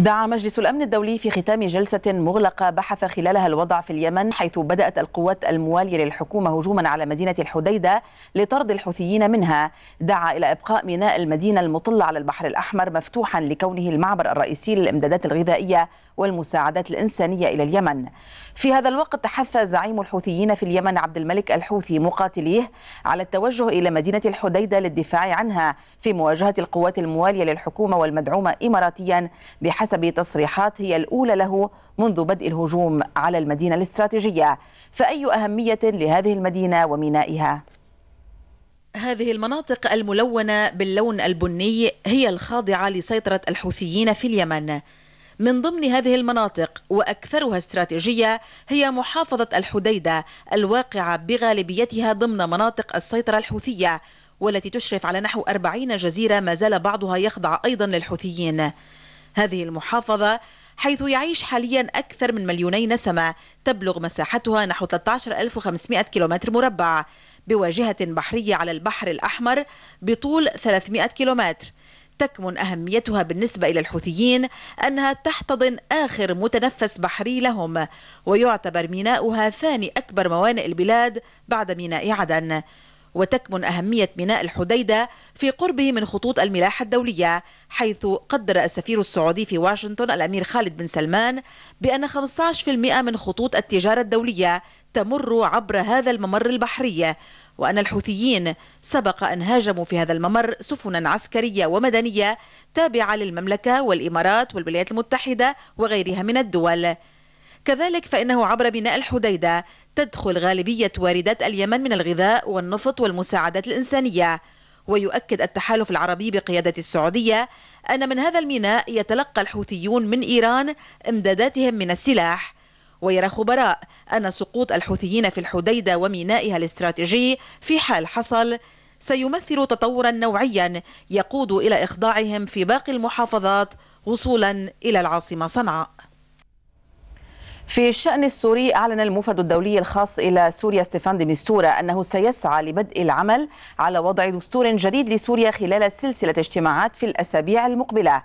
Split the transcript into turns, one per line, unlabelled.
دعا مجلس الأمن الدولي في ختام جلسة مغلقة بحث خلالها الوضع في اليمن حيث بدأت القوات الموالية للحكومة هجوما على مدينة الحديدة لطرد الحوثيين منها دعا إلى إبقاء ميناء المدينة المطل على البحر الأحمر مفتوحا لكونه المعبر الرئيسي للإمدادات الغذائية والمساعدات الإنسانية إلى اليمن في هذا الوقت حث زعيم الحوثيين في اليمن عبد الملك الحوثي مقاتليه على التوجه إلى مدينة الحديدة للدفاع عنها في مواجهة القوات الموالية للحكومة والمدعومة إماراتيا بحسب تصريحات هي الأولى له منذ بدء الهجوم على المدينة الاستراتيجية فأي أهمية لهذه المدينة ومينائها؟ هذه المناطق الملونة باللون البني هي الخاضعة لسيطرة الحوثيين في اليمن من ضمن هذه المناطق وأكثرها استراتيجية هي محافظة الحديدة الواقعة بغالبيتها ضمن مناطق السيطرة الحوثية والتي تشرف على نحو 40 جزيرة ما زال بعضها يخضع أيضا للحوثيين هذه المحافظة حيث يعيش حاليا أكثر من مليوني نسمة تبلغ مساحتها نحو 13500 كيلومتر مربع بواجهة بحرية على البحر الأحمر بطول 300 كيلومتر تكمن أهميتها بالنسبة إلى الحوثيين أنها تحتضن آخر متنفس بحري لهم ويعتبر ميناؤها ثاني أكبر موانئ البلاد بعد ميناء عدن وتكمن أهمية ميناء الحديدة في قربه من خطوط الملاحة الدولية حيث قدر السفير السعودي في واشنطن الأمير خالد بن سلمان بأن 15% من خطوط التجارة الدولية تمر عبر هذا الممر البحري وأن الحوثيين سبق أن هاجموا في هذا الممر سفنا عسكرية ومدنية تابعة للمملكة والإمارات والولايات المتحدة وغيرها من الدول كذلك فإنه عبر بناء الحديدة تدخل غالبية واردات اليمن من الغذاء والنفط والمساعدات الإنسانية ويؤكد التحالف العربي بقيادة السعودية أن من هذا الميناء يتلقى الحوثيون من إيران امداداتهم من السلاح ويرى خبراء أن سقوط الحوثيين في الحديدة ومينائها الاستراتيجي في حال حصل سيمثل تطورا نوعيا يقود إلى إخضاعهم في باقي المحافظات وصولا إلى العاصمة صنعاء في الشأن السوري أعلن الموفد الدولي الخاص إلى سوريا ستيفان ديمستورا أنه سيسعى لبدء العمل على وضع دستور جديد لسوريا خلال سلسلة اجتماعات في الأسابيع المقبلة